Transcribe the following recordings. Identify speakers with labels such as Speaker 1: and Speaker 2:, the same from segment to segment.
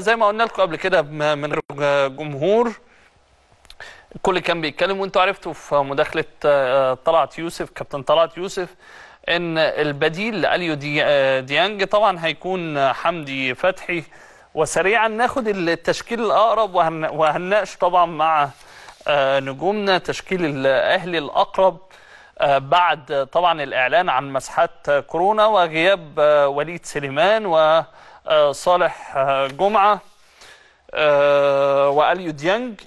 Speaker 1: زي ما قلنا لكم قبل كده من الجمهور الكل كان بيتكلم وانتوا عرفتوا في مداخله آه، طلعت يوسف كابتن طلعت يوسف ان البديل لاليو دي آه، ديانج طبعا هيكون حمدي فتحي وسريعا ناخد التشكيل الاقرب وهنناقش طبعا مع آه، نجومنا تشكيل الاهلي الاقرب بعد طبعا الاعلان عن مسحات كورونا وغياب وليد سليمان و آه، صالح آه، جمعه آه، واليو ديانج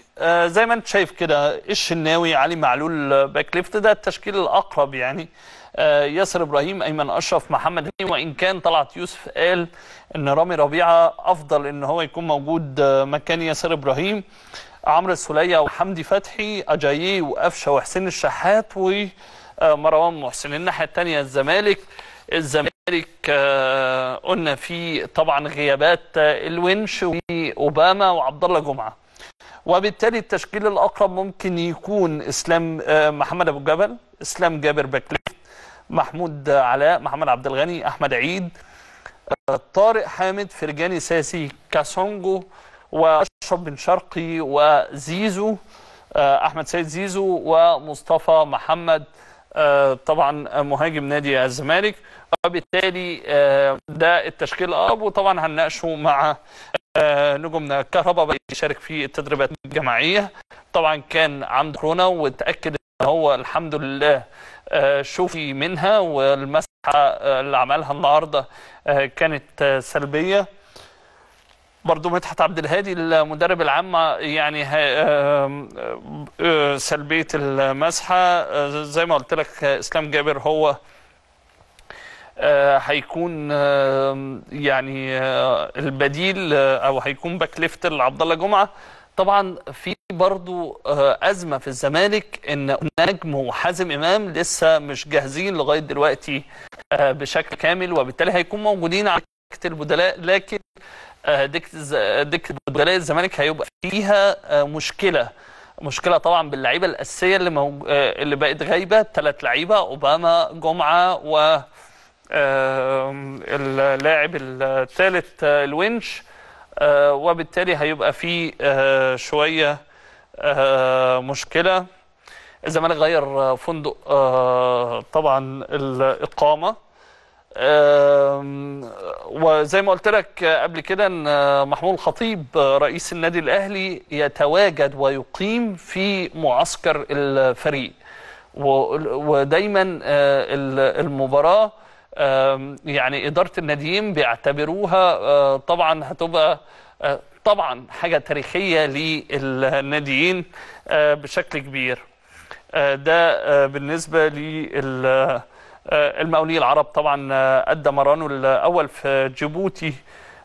Speaker 1: زي ما انت شايف كده الشناوي علي معلول باك ليفت ده التشكيل الاقرب يعني ياسر ابراهيم ايمن اشرف محمد هاني وان كان طلعت يوسف قال ان رامي ربيعه افضل ان هو يكون موجود مكان ياسر ابراهيم عمرو السوليه وحمدي فتحي اجاييه وقفشه وحسين الشحات ومروان محسن الناحيه الثانيه الزمالك الزمالك آه، قلنا في طبعا غيابات آه، الونش وأوباما وعبد الله جمعة وبالتالي التشكيل الأقرب ممكن يكون إسلام آه، محمد أبو جبل إسلام جابر بكليت محمود علاء محمد عبد الغني أحمد عيد طارق حامد فرجاني ساسي كاسونجو واشرف بن شرقي وزيزو احمد سيد زيزو ومصطفى محمد آه، طبعا مهاجم نادي الزمالك وبالتالي آه، ده التشكيل الاب وطبعا هنناقشه مع آه، نجومنا كهربا بيشارك في التدريبات الجماعيه طبعا كان عنده كورونا وتاكد ان هو الحمد لله شوفي منها والمسحه اللي عملها النهارده كانت سلبيه برضو مدحت عبد الهادي المدرب العام يعني آه، آه، آه، سلبيه المسحه زي ما قلت لك اسلام جابر هو هيكون يعني البديل او هيكون باك ليفت لعبد الله جمعه طبعا في برضو ازمه في الزمالك ان نجم وحازم امام لسه مش جاهزين لغايه دلوقتي بشكل كامل وبالتالي هيكون موجودين على البدلاء لكن دكه آه، دكه البدلاء الزمالك هيبقى فيها آه، مشكله مشكله طبعا باللعيبه الاساسيه اللي موج... آه، اللي بقت غايبه ثلاث لعيبه اوباما جمعه و اللاعب الثالث الونش وبالتالي هيبقى في شويه مشكله الزمالك غير فندق طبعا الاقامه وزي ما قلت لك قبل كده ان محمود الخطيب رئيس النادي الاهلي يتواجد ويقيم في معسكر الفريق ودايما آه، المباراه يعني اداره الناديين بيعتبروها آه، طبعا هتبقى آه، طبعا حاجه تاريخيه للناديين بشكل كبير ده بالنسبه لل آه، المقاولين العرب طبعا آه، أدى مرانه الأول في جيبوتي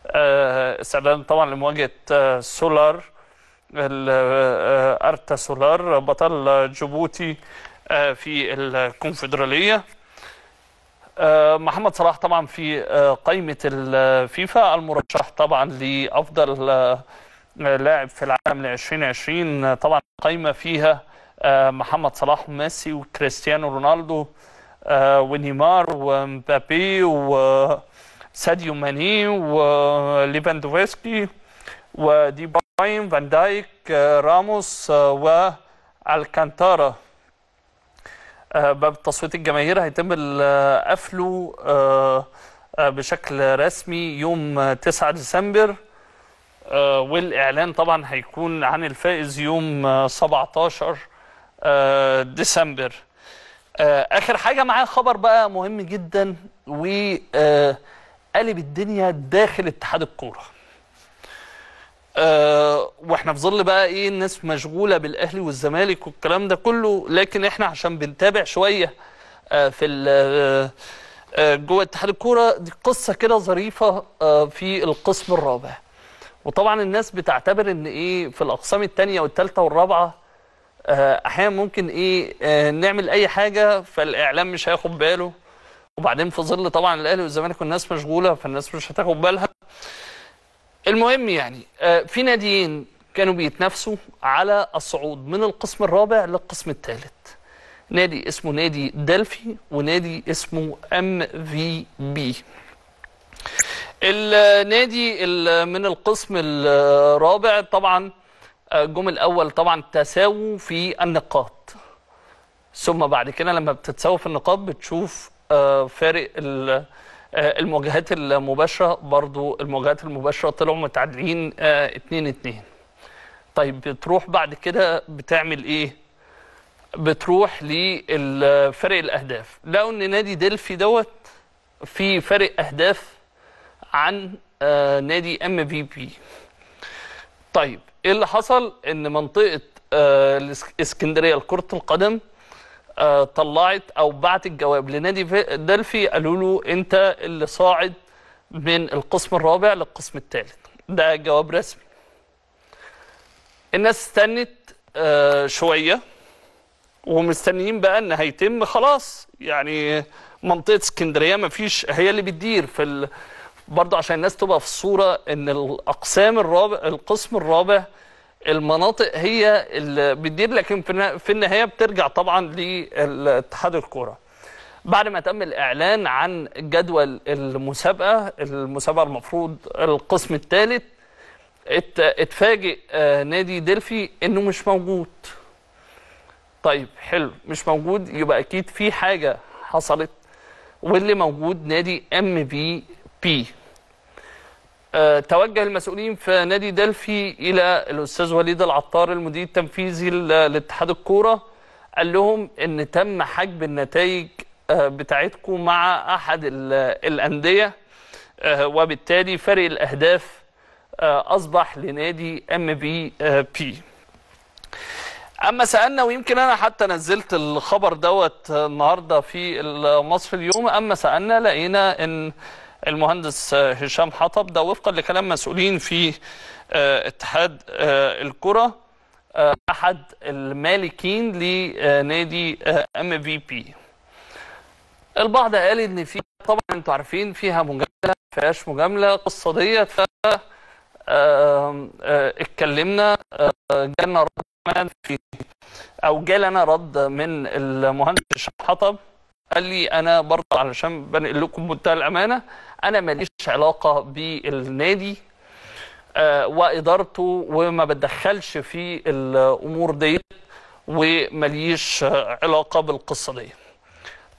Speaker 1: آه، استعدادا طبعا لمواجهة سولار أرتا سولار بطل جيبوتي في الكونفدرالية محمد صلاح طبعا في قائمة الفيفا المرشح طبعا لأفضل لاعب في العالم ل 2020 طبعا قائمة فيها محمد صلاح وميسي وكريستيانو رونالدو آه، ونيمار ومبابي وساديو ماني وليفاندوفسكي ودي باين فان دايك آه، راموس آه، والكانتارا باب تصويت الجماهير هيتم قفله بشكل رسمي يوم 9 ديسمبر والاعلان طبعا هيكون عن الفائز يوم 17 ديسمبر آه، اخر حاجه معايا خبر بقى مهم جدا وقلب آه، الدنيا داخل اتحاد الكوره أه واحنا في ظل بقى ايه الناس مشغوله بالاهلي والزمالك والكلام ده كله لكن احنا عشان بنتابع شويه أه في ال آه، جوه اتحاد الكوره دي قصه كده ظريفه في القسم الرابع وطبعا الناس بتعتبر ان ايه في الاقسام الثانيه والثالثه والرابعه آه، احيانا ممكن ايه آه، نعمل اي حاجه فالاعلام مش هياخد باله وبعدين في ظل طبعا الاهلي والزمالك والناس مشغوله فالناس مش هتاخد بالها المهم يعني آه، في ناديين كانوا بيتنافسوا على الصعود من القسم الرابع للقسم الثالث نادي اسمه نادي دلفي ونادي اسمه ام في بي النادي من القسم الرابع طبعا الجم الاول طبعا تساووا في النقاط ثم بعد كده لما بتتساوى في النقاط بتشوف آه، فارق آه، المواجهات المباشرة برضو المواجهات المباشرة طلعوا متعادلين 2 آه، 2 طيب بتروح بعد كده بتعمل ايه بتروح لفرق الاهداف لقوا ان نادي دلفي دوت في فرق اهداف عن نادي ام في بي طيب ايه اللي حصل ان منطقه آه، الاسكندريه اسكندريه لكره القدم آه، طلعت او بعتت جواب لنادي دلفي قالوا له انت اللي صاعد من القسم الرابع للقسم الثالث ده جواب رسمي الناس استنت آه، شويه ومستنيين بقى ان هيتم خلاص يعني منطقه اسكندريه مفيش هي اللي بتدير في برضو عشان الناس تبقى في الصورة ان الاقسام الرابع القسم الرابع المناطق هي اللي بتدير لكن في النهاية بترجع طبعا لاتحاد الكورة بعد ما تم الإعلان عن جدول المسابقة المسابقة المفروض القسم الثالث اتفاجئ آه، نادي دلفي انه مش موجود طيب حلو مش موجود يبقى اكيد في حاجة حصلت واللي موجود نادي ام بي بي آه، توجه المسؤولين في نادي دلفي الى الاستاذ وليد العطار المدير التنفيذي لاتحاد الكوره قال لهم ان تم حجب النتائج آه، بتاعتكم مع احد الانديه آه، وبالتالي فرق الاهداف اصبح لنادي ام بي بي اما سالنا ويمكن انا حتى نزلت الخبر دوت النهارده في مصر اليوم اما سالنا لقينا ان المهندس هشام حطب ده وفقا لكلام مسؤولين في آه، اتحاد آه، الكره آه، احد المالكين لنادي ام في بي البعض قال ان في طبعا انتوا عارفين فيها مجامله ما فيهاش مجامله القصه ديت ف اتكلمنا جالنا رد في او جالنا رد من المهندس هشام حطب قال لي انا برضه علشان بنقل لكم منتهى الامانه انا ماليش علاقه بالنادي آه، وادارته وما بتدخلش في الامور دي وماليش علاقه بالقصه دي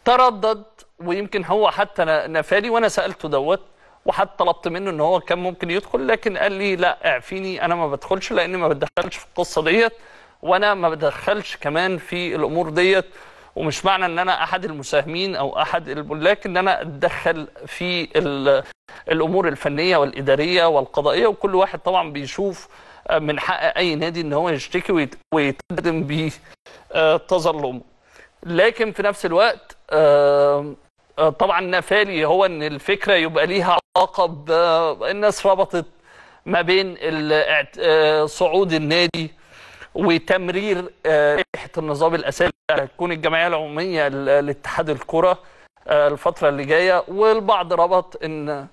Speaker 1: تردد ويمكن هو حتى نفالي وانا سالته دوت وحتى طلبت منه ان هو كان ممكن يدخل لكن قال لي لا اعفيني انا ما بدخلش لان ما بتدخلش في القصه ديت وانا ما بدخلش كمان في الامور ديت ومش معنى ان انا احد المساهمين او احد الملاك ان انا اتدخل في الامور الفنيه والاداريه والقضائيه وكل واحد طبعا بيشوف آه، من حق اي نادي ان هو يشتكي ويتقدم بتظلمه لكن في نفس الوقت آه، آه، طبعا نفالي هو ان الفكره يبقى ليها علاقه بالناس ربطت ما بين صعود النادي وتمرير لائحه آه، النظام الاساسي هتكون الجمعيه العموميه لاتحاد الكره آه، الفتره اللي جايه والبعض ربط ان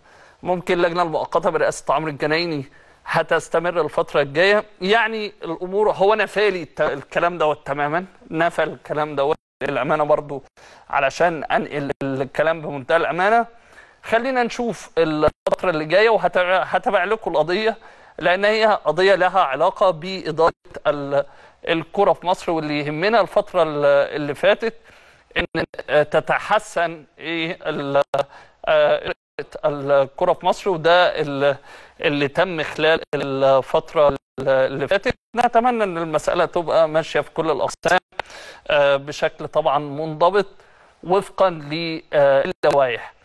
Speaker 1: ممكن اللجنه المؤقته برئاسه عمرو الجنايني هتستمر الفتره الجايه يعني الامور هو نفالي الكلام دوت تماما نفى الكلام دوت الامانه برضو علشان انقل الكلام بمنتهى الامانه خلينا نشوف الفتره اللي جايه وهتابع لكم القضيه لان هي قضيه لها علاقه باداره الكره في مصر واللي يهمنا الفتره اللي فاتت ان تتحسن ايه آه، الكره في مصر وده اللي تم خلال الفتره اللي فاتت نتمنى ان المساله تبقى ماشيه في كل الاقسام آه، بشكل طبعا منضبط وفقا للوائح